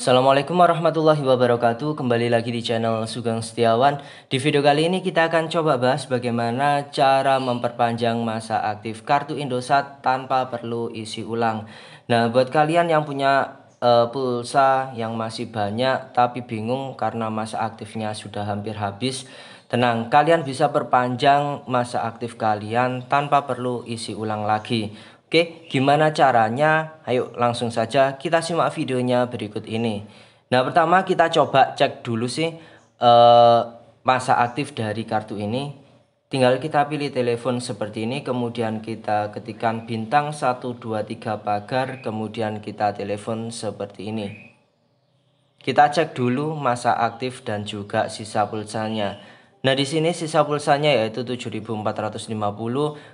Assalamualaikum warahmatullahi wabarakatuh Kembali lagi di channel Sugeng Setiawan Di video kali ini kita akan coba bahas bagaimana cara memperpanjang masa aktif kartu Indosat tanpa perlu isi ulang Nah buat kalian yang punya uh, pulsa yang masih banyak tapi bingung karena masa aktifnya sudah hampir habis Tenang kalian bisa perpanjang masa aktif kalian tanpa perlu isi ulang lagi Oke, gimana caranya? Ayo langsung saja kita simak videonya berikut ini. Nah, pertama kita coba cek dulu sih uh, masa aktif dari kartu ini. Tinggal kita pilih telepon seperti ini, kemudian kita ketikkan bintang 123 pagar, kemudian kita telepon seperti ini. Kita cek dulu masa aktif dan juga sisa pulsanya. Nah, di sini sisa pulsanya yaitu 7450,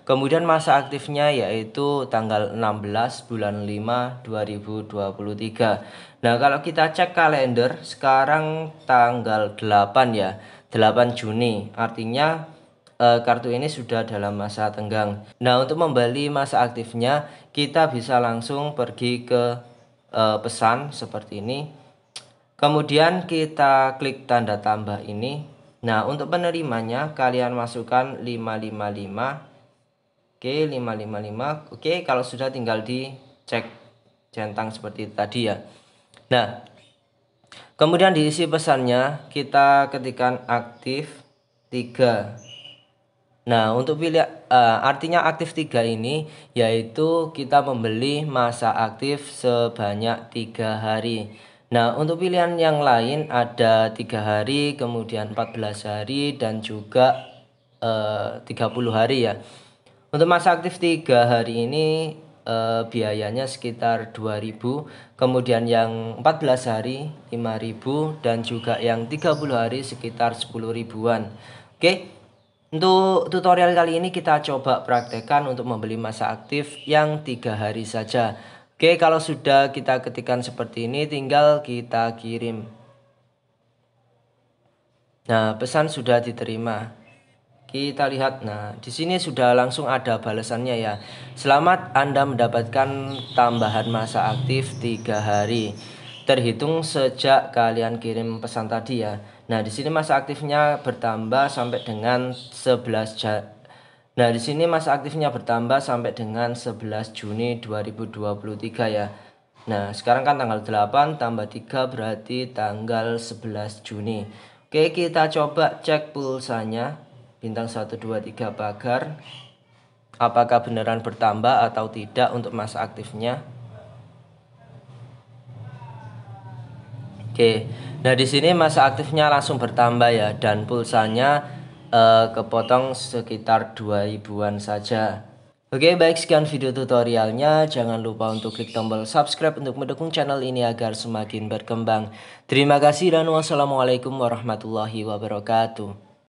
kemudian masa aktifnya yaitu tanggal 16 bulan 5 2023. Nah, kalau kita cek kalender sekarang tanggal 8 ya, 8 Juni. Artinya e, kartu ini sudah dalam masa tenggang. Nah, untuk membeli masa aktifnya, kita bisa langsung pergi ke e, pesan seperti ini. Kemudian kita klik tanda tambah ini Nah, untuk penerimanya kalian masukkan 555. Oke, 555. Oke, kalau sudah tinggal dicek centang seperti tadi ya. Nah, kemudian diisi pesannya kita ketikkan aktif 3. Nah, untuk pilih uh, artinya aktif 3 ini yaitu kita membeli masa aktif sebanyak tiga hari. Nah, untuk pilihan yang lain ada tiga hari, kemudian 14 hari, dan juga eh, 30 hari ya. Untuk masa aktif tiga hari ini eh, biayanya sekitar 2000 kemudian yang 14 hari 5000 dan juga yang 30 hari sekitar 10 ribuan. Oke. Untuk tutorial kali ini kita coba praktekkan untuk membeli masa aktif yang tiga hari saja. Oke, kalau sudah kita ketikkan seperti ini, tinggal kita kirim. Nah, pesan sudah diterima. Kita lihat, nah, di sini sudah langsung ada balasannya ya. Selamat Anda mendapatkan tambahan masa aktif tiga hari. Terhitung sejak kalian kirim pesan tadi ya. Nah, di sini masa aktifnya bertambah sampai dengan 11 jam Nah, di sini masa aktifnya bertambah sampai dengan 11 Juni 2023 ya. Nah, sekarang kan tanggal 8 tambah 3 berarti tanggal 11 Juni. Oke, kita coba cek pulsanya. Bintang 123 pagar. Apakah beneran bertambah atau tidak untuk masa aktifnya? Oke. Nah, di sini masa aktifnya langsung bertambah ya dan pulsanya uh, kepotong sekitar 2 ribuan saja. Oke baik sekian video tutorialnya jangan lupa untuk klik tombol subscribe untuk mendukung channel ini agar semakin berkembang. Terima kasih dan wassalamualaikum warahmatullahi wabarakatuh.